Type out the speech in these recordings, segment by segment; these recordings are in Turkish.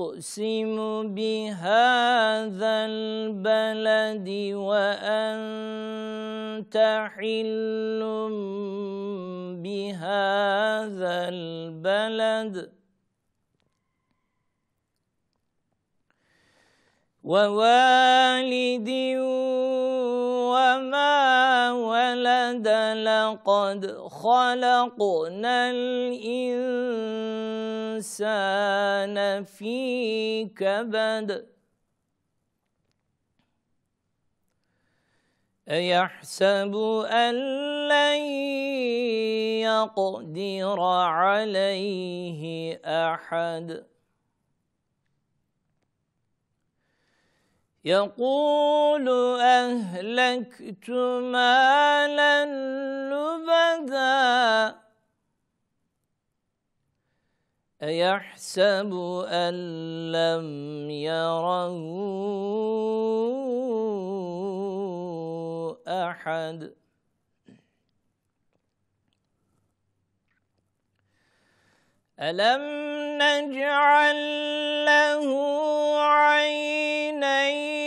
أقسم بهذا البلد وأنت حل بهذا البلد ووالد وما ولد لقد خلقنا الإنسان في كبد أيحسب أن لن يقدر عليه أحد يقول أهلكت مالا لبدا أيحسب أن لم يره أحد ألم نجعل له عينين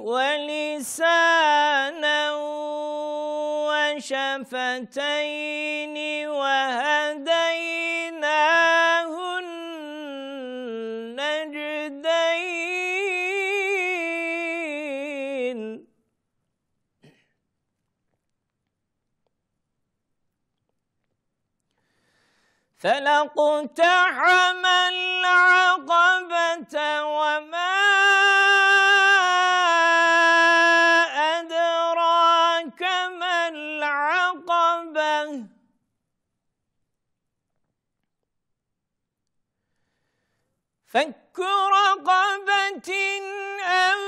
ولسانا وشفتين وهديناه النجدين فلقتحم العقبة وما فك رقبة أو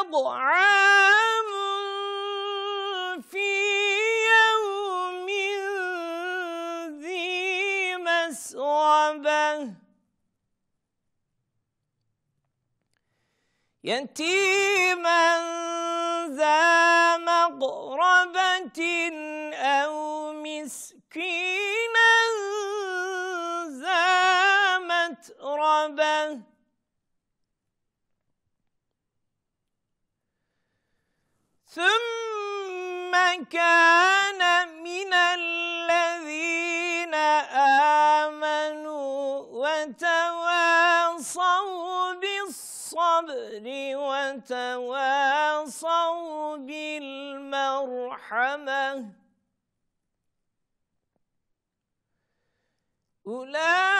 إضعام في يوم ذي مسغبة يتيما ذا مقربة أو مسكين متربه ثم كان من الذين آمنوا وتواصوا بالصبر وتواصوا بالمرحمة أولئك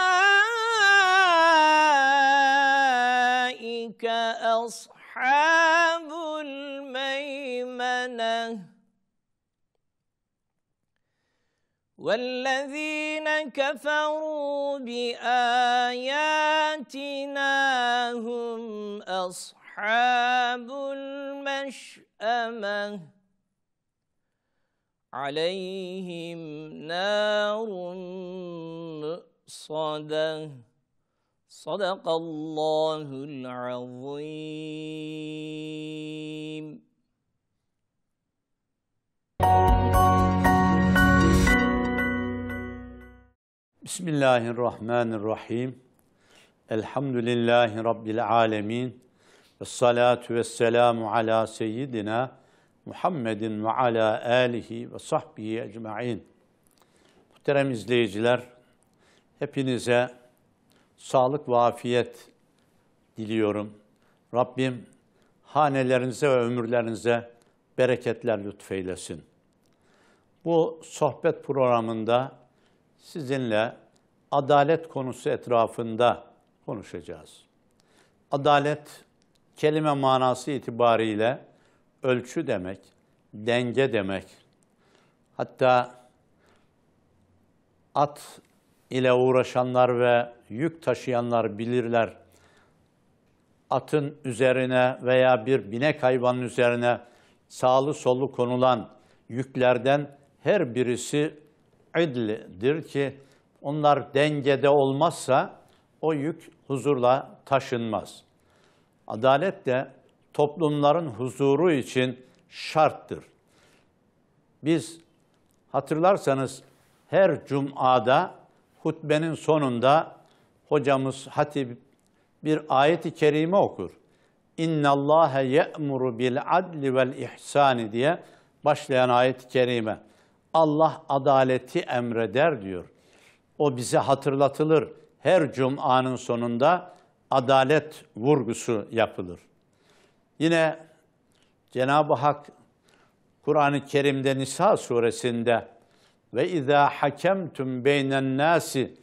والذين كفروا بآياتنا هم أصحاب المشأمة عليهم نار مؤصدة صدق الله العظيم Bismillahirrahmanirrahim. Elhamdülillahi Rabbil alemin. Ve salatu ve selamu ala seyyidina Muhammedin ve ala alihi ve sahbihi ecma'in. Muhterem izleyiciler, hepinize sağlık ve afiyet diliyorum. Rabbim hanelerinize ve ömürlerinize bereketler lütfeylesin. Bu sohbet programında sizinle adalet konusu etrafında konuşacağız. Adalet kelime manası itibariyle ölçü demek, denge demek. Hatta at ile uğraşanlar ve yük taşıyanlar bilirler. Atın üzerine veya bir binek hayvanın üzerine sağlı sollu konulan yüklerden her birisi idl'dir ki onlar dengede olmazsa o yük huzurla taşınmaz. Adalet de toplumların huzuru için şarttır. Biz hatırlarsanız her cumada hutbenin sonunda hocamız hatip bir ayeti kerime okur. İnna Allaha ye'muru bil adli vel ihsani diye başlayan ayet-i kerime. Allah adaleti emreder diyor. O bize hatırlatılır. Her cumanın sonunda adalet vurgusu yapılır. Yine Cenab-ı Hak Kur'an-ı Kerim'de Nisa suresinde ve izâ hakemtum beynen nâsi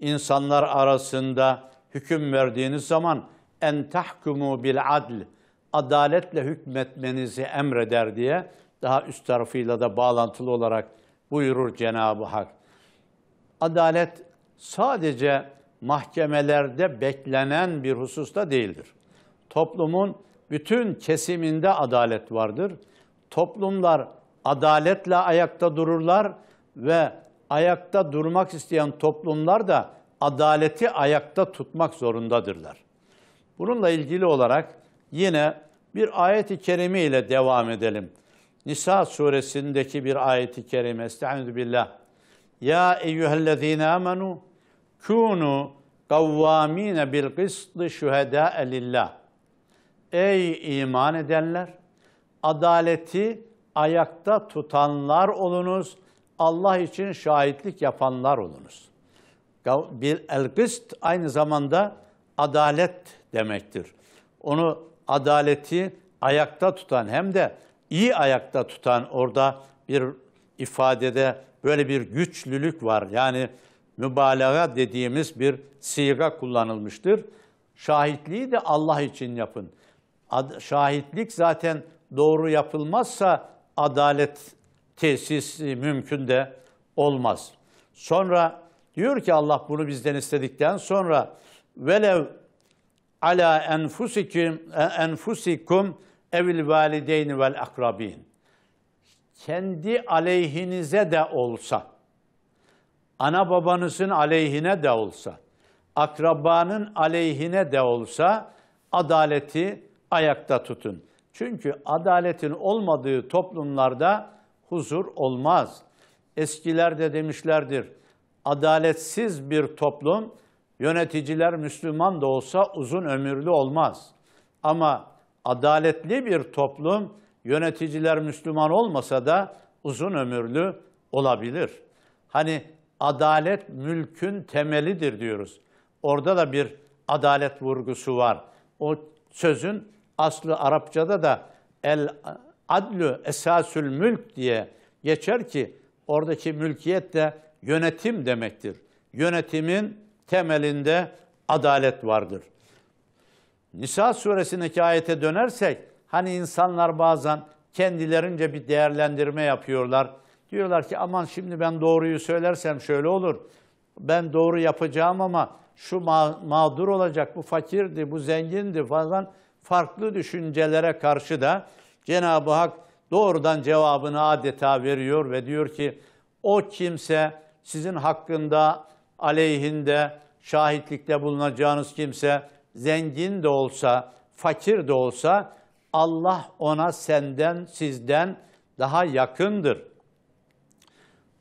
insanlar arasında hüküm verdiğiniz zaman en tahkumu bil adl adaletle hükmetmenizi emreder diye daha üst tarafıyla da bağlantılı olarak buyurur Cenab-ı Hak. Adalet sadece mahkemelerde beklenen bir hususta değildir. Toplumun bütün kesiminde adalet vardır. Toplumlar adaletle ayakta dururlar ve ayakta durmak isteyen toplumlar da adaleti ayakta tutmak zorundadırlar. Bununla ilgili olarak yine bir ayet-i kerime ile devam edelim. Nisa suresindeki bir ayeti kerime. Estaizu billah. Ya eyyühellezine amenu kunu kavvamine bil kıstı şühedâe lillah. Ey iman edenler! Adaleti ayakta tutanlar olunuz. Allah için şahitlik yapanlar olunuz. Bir el kıst aynı zamanda adalet demektir. Onu adaleti ayakta tutan hem de iyi ayakta tutan orada bir ifadede böyle bir güçlülük var. Yani mübalağa dediğimiz bir siga kullanılmıştır. Şahitliği de Allah için yapın. Ad, şahitlik zaten doğru yapılmazsa adalet tesis mümkün de olmaz. Sonra diyor ki Allah bunu bizden istedikten sonra velev ala e, enfusikum enfusikum evil valideyni vel akrabin. Kendi aleyhinize de olsa, ana babanızın aleyhine de olsa, akrabanın aleyhine de olsa adaleti ayakta tutun. Çünkü adaletin olmadığı toplumlarda huzur olmaz. Eskiler de demişlerdir, adaletsiz bir toplum yöneticiler Müslüman da olsa uzun ömürlü olmaz. Ama adaletli bir toplum yöneticiler Müslüman olmasa da uzun ömürlü olabilir. Hani adalet mülkün temelidir diyoruz. Orada da bir adalet vurgusu var. O sözün aslı Arapçada da el adlu esasül mülk diye geçer ki oradaki mülkiyet de yönetim demektir. Yönetimin temelinde adalet vardır. Nisa suresindeki ayete dönersek hani insanlar bazen kendilerince bir değerlendirme yapıyorlar. Diyorlar ki aman şimdi ben doğruyu söylersem şöyle olur. Ben doğru yapacağım ama şu ma mağdur olacak, bu fakirdi, bu zengindi falan farklı düşüncelere karşı da Cenab-ı Hak doğrudan cevabını adeta veriyor ve diyor ki o kimse sizin hakkında, aleyhinde, şahitlikte bulunacağınız kimse zengin de olsa, fakir de olsa Allah ona senden, sizden daha yakındır.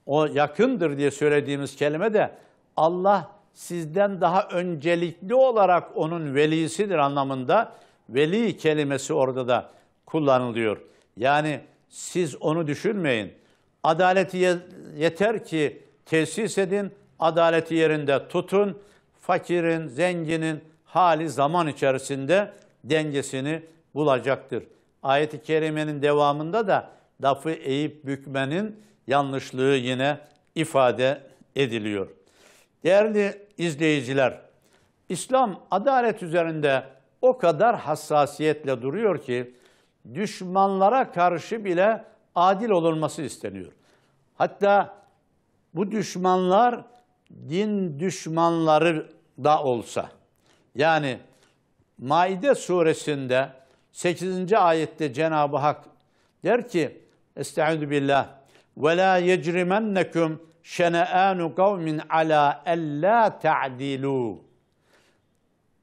O yakındır diye söylediğimiz kelime de Allah sizden daha öncelikli olarak onun velisidir anlamında veli kelimesi orada da kullanılıyor. Yani siz onu düşünmeyin. Adaleti yeter ki tesis edin, adaleti yerinde tutun. Fakirin, zenginin, hali zaman içerisinde dengesini bulacaktır. Ayet-i Kerime'nin devamında da lafı eğip bükmenin yanlışlığı yine ifade ediliyor. Değerli izleyiciler, İslam adalet üzerinde o kadar hassasiyetle duruyor ki düşmanlara karşı bile adil olunması isteniyor. Hatta bu düşmanlar din düşmanları da olsa yani Maide suresinde 8. ayette Cenab-ı Hak der ki Estaizu billah ve la yecrimennekum şene'anu kavmin ala ella ta'dilu.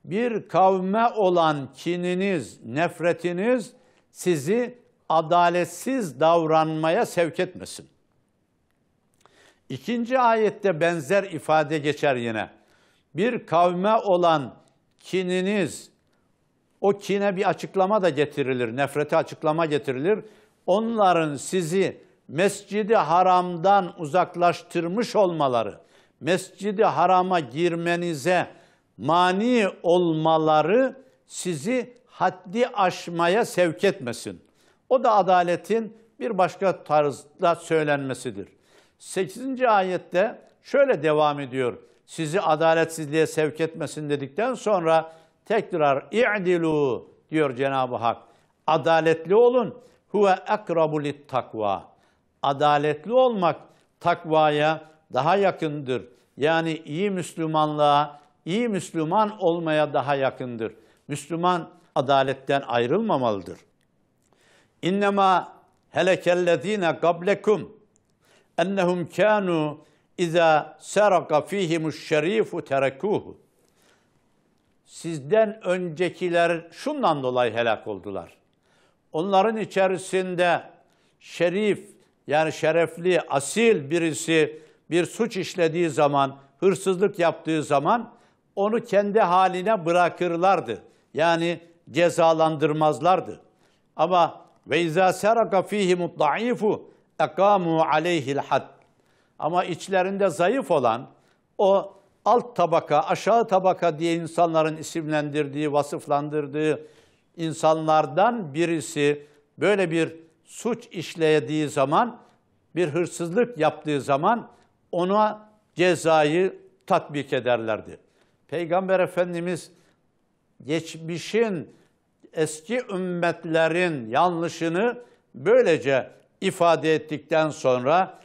Bir kavme olan kininiz, nefretiniz sizi adaletsiz davranmaya sevk etmesin. İkinci ayette benzer ifade geçer yine. Bir kavme olan kininiz, o kine bir açıklama da getirilir, nefrete açıklama getirilir. Onların sizi mescidi haramdan uzaklaştırmış olmaları, mescidi harama girmenize mani olmaları sizi haddi aşmaya sevk etmesin. O da adaletin bir başka tarzda söylenmesidir. 8. ayette şöyle devam ediyor sizi adaletsizliğe sevk etmesin dedikten sonra tekrar i'dilu diyor Cenab-ı Hak. Adaletli olun. Huve akrabu takva. Adaletli olmak takvaya daha yakındır. Yani iyi Müslümanlığa, iyi Müslüman olmaya daha yakındır. Müslüman adaletten ayrılmamalıdır. İnnemâ helekellezîne gablekum ennehum kânû İza seraka fihimuş şerifu terekuhu. Sizden öncekiler şundan dolayı helak oldular. Onların içerisinde şerif yani şerefli, asil birisi bir suç işlediği zaman, hırsızlık yaptığı zaman onu kendi haline bırakırlardı. Yani cezalandırmazlardı. Ama ve izâ seraka fîhi mutlaifu ekâmû aleyhil had. Ama içlerinde zayıf olan o alt tabaka, aşağı tabaka diye insanların isimlendirdiği, vasıflandırdığı insanlardan birisi böyle bir suç işlediği zaman, bir hırsızlık yaptığı zaman ona cezayı tatbik ederlerdi. Peygamber Efendimiz geçmişin eski ümmetlerin yanlışını böylece ifade ettikten sonra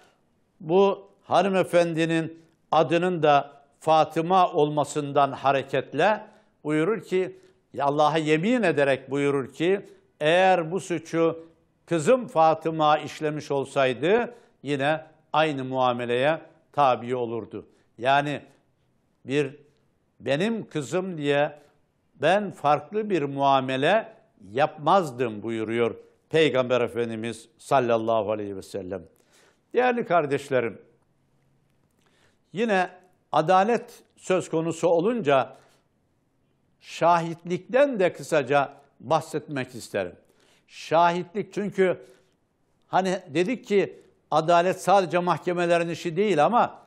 bu hanımefendinin adının da Fatıma olmasından hareketle buyurur ki Allah'a yemin ederek buyurur ki eğer bu suçu kızım Fatıma işlemiş olsaydı yine aynı muameleye tabi olurdu. Yani bir benim kızım diye ben farklı bir muamele yapmazdım buyuruyor Peygamber Efendimiz sallallahu aleyhi ve sellem. Değerli kardeşlerim, Yine adalet söz konusu olunca şahitlikten de kısaca bahsetmek isterim. Şahitlik çünkü hani dedik ki adalet sadece mahkemelerin işi değil ama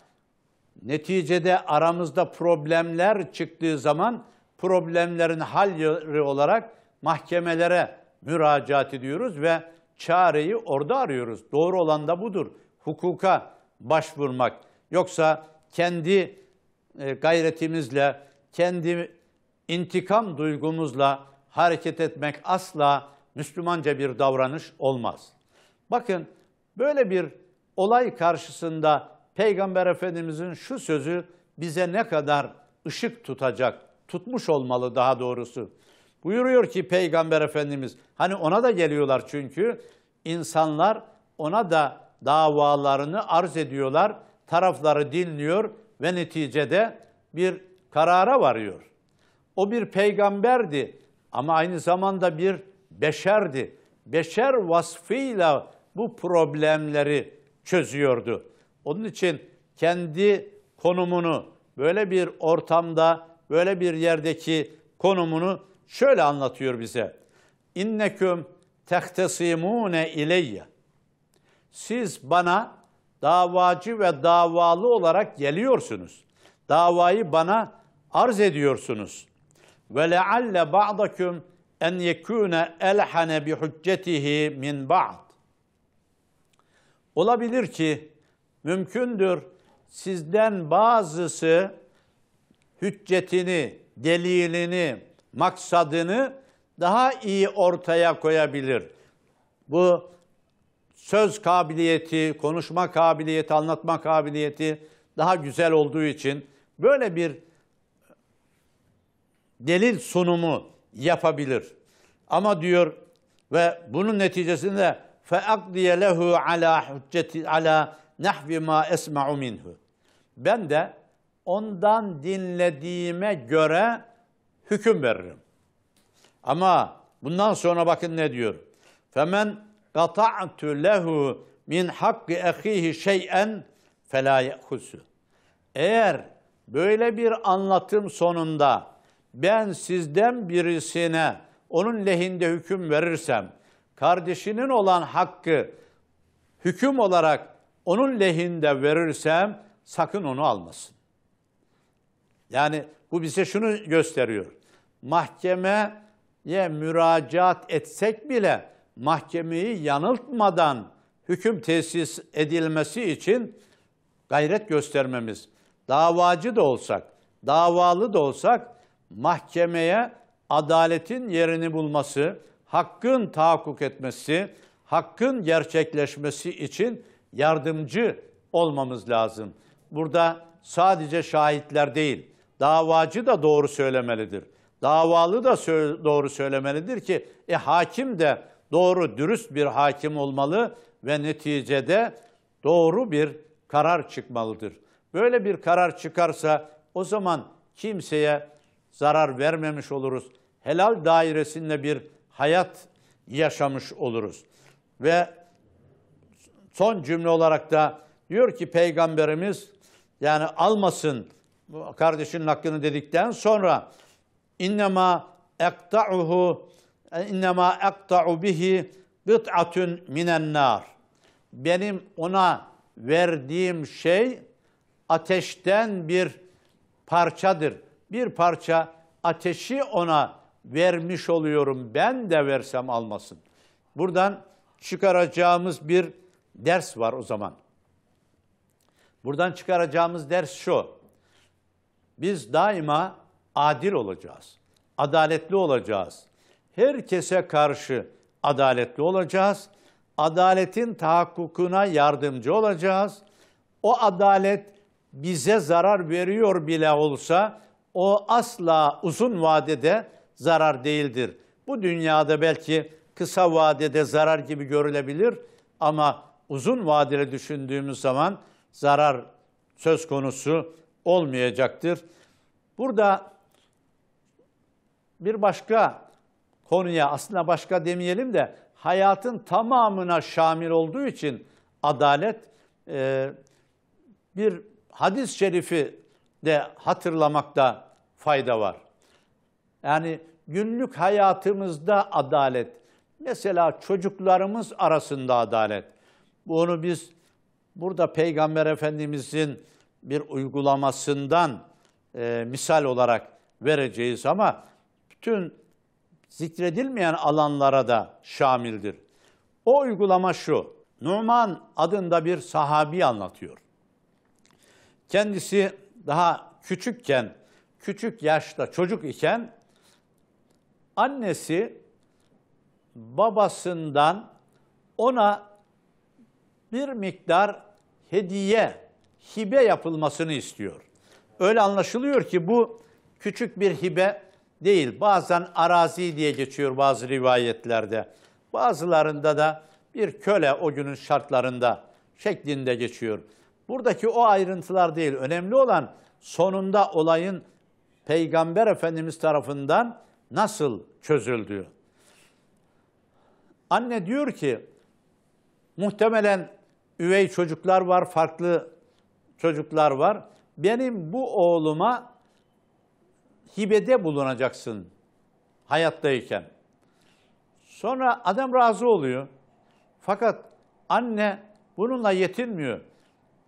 neticede aramızda problemler çıktığı zaman problemlerin hal olarak mahkemelere müracaat ediyoruz ve çareyi orada arıyoruz. Doğru olan da budur. Hukuka başvurmak. Yoksa kendi e, gayretimizle, kendi intikam duygumuzla hareket etmek asla Müslümanca bir davranış olmaz. Bakın böyle bir olay karşısında Peygamber Efendimizin şu sözü bize ne kadar ışık tutacak, tutmuş olmalı daha doğrusu. Buyuruyor ki Peygamber Efendimiz, hani ona da geliyorlar çünkü, insanlar ona da davalarını arz ediyorlar tarafları dinliyor ve neticede bir karara varıyor. O bir peygamberdi ama aynı zamanda bir beşerdi. Beşer vasfıyla bu problemleri çözüyordu. Onun için kendi konumunu böyle bir ortamda, böyle bir yerdeki konumunu şöyle anlatıyor bize. İnneküm tehtesimune ileyye. Siz bana davacı ve davalı olarak geliyorsunuz. Davayı bana arz ediyorsunuz. Ve lealle ba'dakum en yekune elhane bi hüccetihi min ba'd. Olabilir ki mümkündür sizden bazısı hüccetini, delilini, maksadını daha iyi ortaya koyabilir. Bu söz kabiliyeti, konuşma kabiliyeti, anlatma kabiliyeti daha güzel olduğu için böyle bir delil sunumu yapabilir. Ama diyor ve bunun neticesinde feakdiye lehu ala hücceti ala nahvi ma esma'u minhu. Ben de ondan dinlediğime göre hüküm veririm. Ama bundan sonra bakın ne diyor. Femen قَطَعْتُ لَهُ min hakkı ehihi şeyen fela yehusu. Eğer böyle bir anlatım sonunda ben sizden birisine onun lehinde hüküm verirsem, kardeşinin olan hakkı hüküm olarak onun lehinde verirsem sakın onu almasın. Yani bu bize şunu gösteriyor. Mahkemeye müracaat etsek bile mahkemeyi yanıltmadan hüküm tesis edilmesi için gayret göstermemiz, davacı da olsak, davalı da olsak mahkemeye adaletin yerini bulması, hakkın tahakkuk etmesi, hakkın gerçekleşmesi için yardımcı olmamız lazım. Burada sadece şahitler değil, davacı da doğru söylemelidir. Davalı da doğru söylemelidir ki e, hakim de doğru dürüst bir hakim olmalı ve neticede doğru bir karar çıkmalıdır. Böyle bir karar çıkarsa o zaman kimseye zarar vermemiş oluruz. Helal dairesinde bir hayat yaşamış oluruz. Ve son cümle olarak da diyor ki peygamberimiz yani almasın kardeşinin hakkını dedikten sonra innema ekta'uhu e, innema ekta'u bihi bit'atun minen nar. Benim ona verdiğim şey ateşten bir parçadır. Bir parça ateşi ona vermiş oluyorum. Ben de versem almasın. Buradan çıkaracağımız bir ders var o zaman. Buradan çıkaracağımız ders şu. Biz daima adil olacağız. Adaletli olacağız herkese karşı adaletli olacağız. Adaletin tahakkukuna yardımcı olacağız. O adalet bize zarar veriyor bile olsa o asla uzun vadede zarar değildir. Bu dünyada belki kısa vadede zarar gibi görülebilir ama uzun vadeli düşündüğümüz zaman zarar söz konusu olmayacaktır. Burada bir başka konuya aslında başka demeyelim de hayatın tamamına şamil olduğu için adalet e, bir hadis-i şerifi de hatırlamakta fayda var. Yani günlük hayatımızda adalet, mesela çocuklarımız arasında adalet. Bunu biz burada Peygamber Efendimizin bir uygulamasından e, misal olarak vereceğiz ama bütün zikredilmeyen alanlara da şamildir. O uygulama şu. Numan adında bir sahabi anlatıyor. Kendisi daha küçükken, küçük yaşta çocuk iken annesi babasından ona bir miktar hediye, hibe yapılmasını istiyor. Öyle anlaşılıyor ki bu küçük bir hibe değil. Bazen arazi diye geçiyor bazı rivayetlerde. Bazılarında da bir köle o günün şartlarında şeklinde geçiyor. Buradaki o ayrıntılar değil. Önemli olan sonunda olayın Peygamber Efendimiz tarafından nasıl çözüldüğü. Anne diyor ki muhtemelen üvey çocuklar var, farklı çocuklar var. Benim bu oğluma hibede bulunacaksın hayattayken. Sonra adam razı oluyor. Fakat anne bununla yetinmiyor.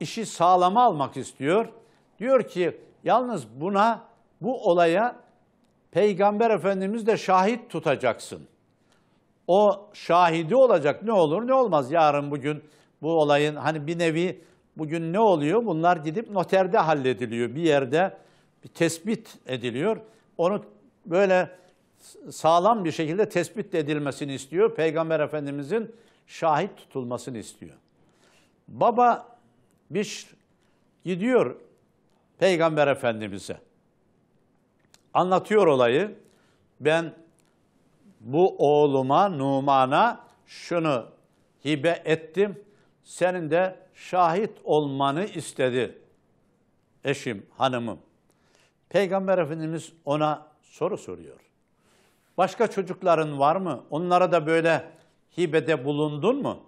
İşi sağlama almak istiyor. Diyor ki yalnız buna bu olaya Peygamber Efendimiz de şahit tutacaksın. O şahidi olacak ne olur ne olmaz yarın bugün bu olayın hani bir nevi bugün ne oluyor? Bunlar gidip noterde hallediliyor bir yerde bir tespit ediliyor. Onu böyle sağlam bir şekilde tespit edilmesini istiyor. Peygamber Efendimizin şahit tutulmasını istiyor. Baba bir gidiyor Peygamber Efendimiz'e. Anlatıyor olayı. Ben bu oğluma Numan'a şunu hibe ettim. Senin de şahit olmanı istedi eşim, hanımım. Peygamber Efendimiz ona soru soruyor. Başka çocukların var mı? Onlara da böyle hibede bulundun mu?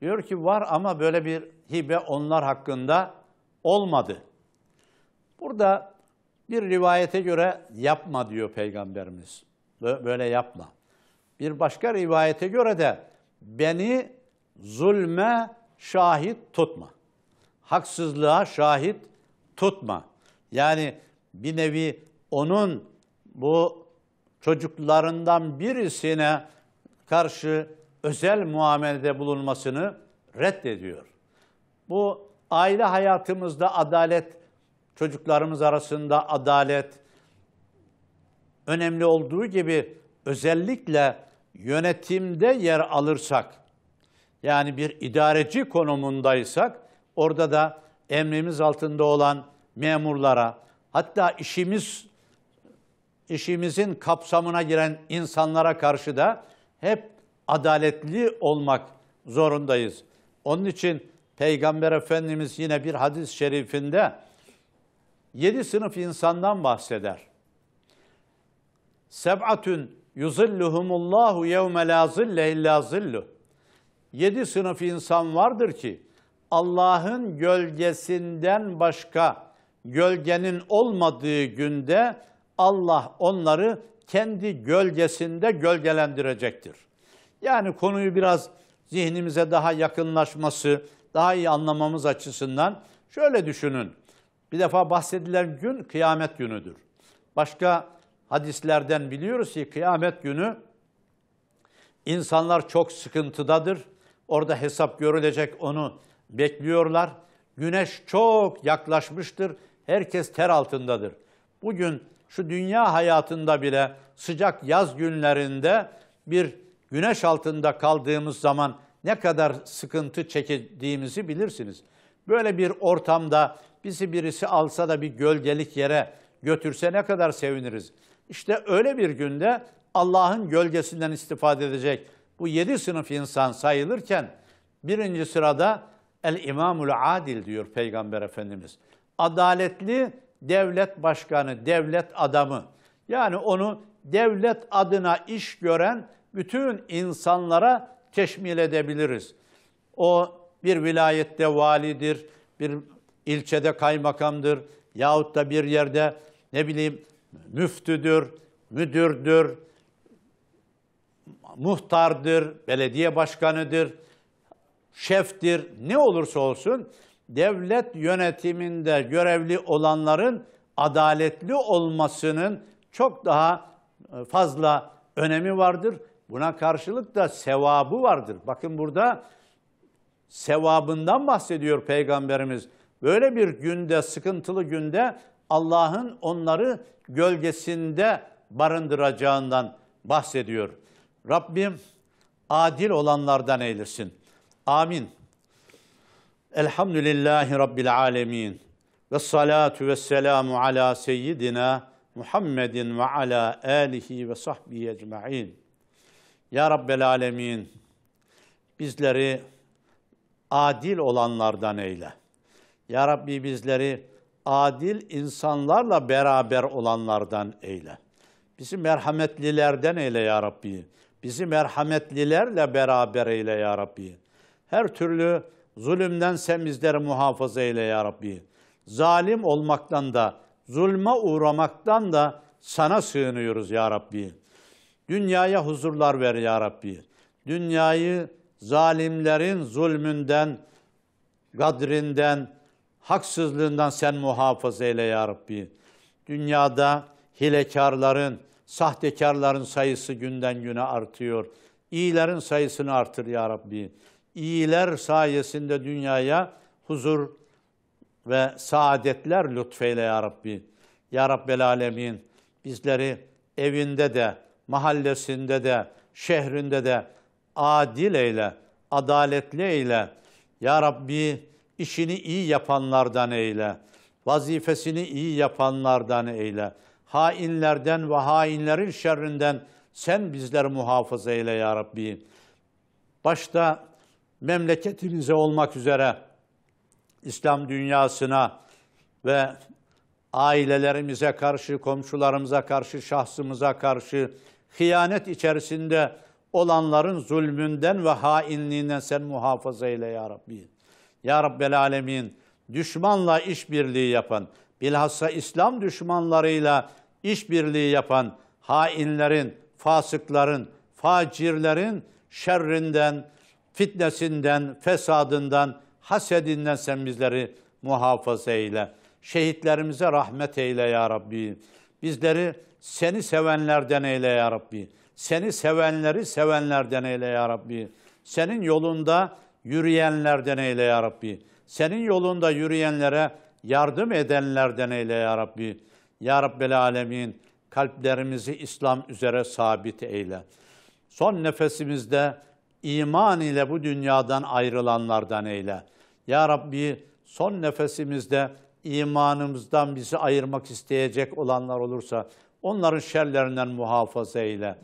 Diyor ki var ama böyle bir hibe onlar hakkında olmadı. Burada bir rivayete göre yapma diyor Peygamberimiz. Böyle yapma. Bir başka rivayete göre de beni zulme şahit tutma. Haksızlığa şahit tutma. Yani bir nevi onun bu çocuklarından birisine karşı özel muamelede bulunmasını reddediyor. Bu aile hayatımızda adalet, çocuklarımız arasında adalet önemli olduğu gibi özellikle yönetimde yer alırsak, yani bir idareci konumundaysak, orada da emrimiz altında olan memurlara, hatta işimiz işimizin kapsamına giren insanlara karşı da hep adaletli olmak zorundayız. Onun için Peygamber Efendimiz yine bir hadis-i şerifinde yedi sınıf insandan bahseder. Seb'a'tun yuzilluhumullahu yevme la zille illa zilluh. Yedi sınıf insan vardır ki Allah'ın gölgesinden başka gölgenin olmadığı günde Allah onları kendi gölgesinde gölgelendirecektir. Yani konuyu biraz zihnimize daha yakınlaşması, daha iyi anlamamız açısından şöyle düşünün. Bir defa bahsedilen gün kıyamet günüdür. Başka hadislerden biliyoruz ki kıyamet günü insanlar çok sıkıntıdadır. Orada hesap görülecek onu bekliyorlar. Güneş çok yaklaşmıştır. Herkes ter altındadır. Bugün şu dünya hayatında bile sıcak yaz günlerinde bir güneş altında kaldığımız zaman ne kadar sıkıntı çektiğimizi bilirsiniz. Böyle bir ortamda bizi birisi alsa da bir gölgelik yere götürse ne kadar seviniriz. İşte öyle bir günde Allah'ın gölgesinden istifade edecek bu yedi sınıf insan sayılırken birinci sırada el imamul adil diyor Peygamber Efendimiz adaletli devlet başkanı, devlet adamı. Yani onu devlet adına iş gören bütün insanlara teşmil edebiliriz. O bir vilayette validir, bir ilçede kaymakamdır yahut da bir yerde ne bileyim müftüdür, müdürdür, muhtardır, belediye başkanıdır, şeftir, ne olursa olsun devlet yönetiminde görevli olanların adaletli olmasının çok daha e, fazla önemi vardır. Buna karşılık da sevabı vardır. Bakın burada sevabından bahsediyor Peygamberimiz. Böyle bir günde, sıkıntılı günde Allah'ın onları gölgesinde barındıracağından bahsediyor. Rabbim adil olanlardan eylesin. Amin. Elhamdülillahi Rabbil alemin. Ve salatu ve selamu ala seyyidina Muhammedin ve ala alihi ve sahbihi ecma'in. Ya Rabbel alemin, bizleri adil olanlardan eyle. Ya Rabbi bizleri adil insanlarla beraber olanlardan eyle. Bizi merhametlilerden eyle ya Rabbi. Bizi merhametlilerle beraber eyle ya Rabbi. Her türlü Zulümden sen bizleri muhafaza eyle ya Rabbi. Zalim olmaktan da, zulme uğramaktan da sana sığınıyoruz ya Rabbi. Dünyaya huzurlar ver ya Rabbi. Dünyayı zalimlerin zulmünden, kadrinden, haksızlığından sen muhafaza eyle ya Rabbi. Dünyada hilekarların, sahtekarların sayısı günden güne artıyor. İyilerin sayısını artır ya Rabbi iyiler sayesinde dünyaya huzur ve saadetler lütfeyle ya Rabbi. Ya Rabbel Alemin bizleri evinde de, mahallesinde de, şehrinde de adil eyle, adaletli eyle. Ya Rabbi işini iyi yapanlardan eyle. Vazifesini iyi yapanlardan eyle. Hainlerden ve hainlerin şerrinden sen bizleri muhafaza eyle ya Rabbi. Başta memleketimize olmak üzere İslam dünyasına ve ailelerimize karşı, komşularımıza karşı, şahsımıza karşı hıyanet içerisinde olanların zulmünden ve hainliğinden sen muhafaza eyle ya Rabbi. Ya Rabbel Alemin düşmanla işbirliği yapan, bilhassa İslam düşmanlarıyla işbirliği yapan hainlerin, fasıkların, facirlerin şerrinden, fitnesinden, fesadından, hasedinden sen bizleri muhafaza eyle. Şehitlerimize rahmet eyle ya Rabbi. Bizleri seni sevenlerden eyle ya Rabbi. Seni sevenleri sevenlerden eyle ya Rabbi. Senin yolunda yürüyenlerden eyle ya Rabbi. Senin yolunda yürüyenlere yardım edenlerden eyle ya Rabbi. Ya Rabbel Alemin kalplerimizi İslam üzere sabit eyle. Son nefesimizde iman ile bu dünyadan ayrılanlardan eyle. Ya Rabbi son nefesimizde imanımızdan bizi ayırmak isteyecek olanlar olursa onların şerlerinden muhafaza eyle.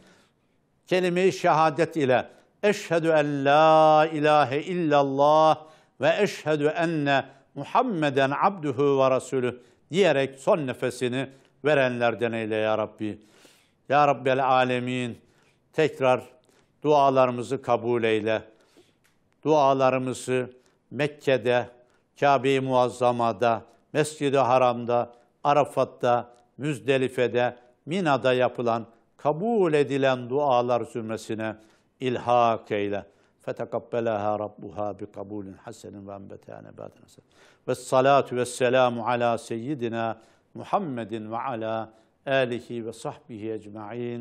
Kelime-i şehadet ile eşhedü en la ilahe illallah ve eşhedü enne Muhammeden abduhu ve rasulü diyerek son nefesini verenlerden eyle ya Rabbi. Ya Rabbel alemin. Tekrar dualarımızı kabul eyle. Dualarımızı Mekke'de, Kabe-i Muazzama'da, Mescid-i Haram'da, Arafat'ta, Müzdelife'de, Mina'da yapılan, kabul edilen dualar zümresine ilhak eyle. فَتَقَبَّلَهَا رَبُّهَا بِقَبُولٍ حَسَنٍ وَاَنْبَتَهَا نَبَاتٍ حَسَنٍ وَالصَّلَاةُ وَالسَّلَامُ عَلَى سَيِّدِنَا مُحَمَّدٍ وَعَلَى آلِهِ وَصَحْبِهِ اَجْمَعِينَ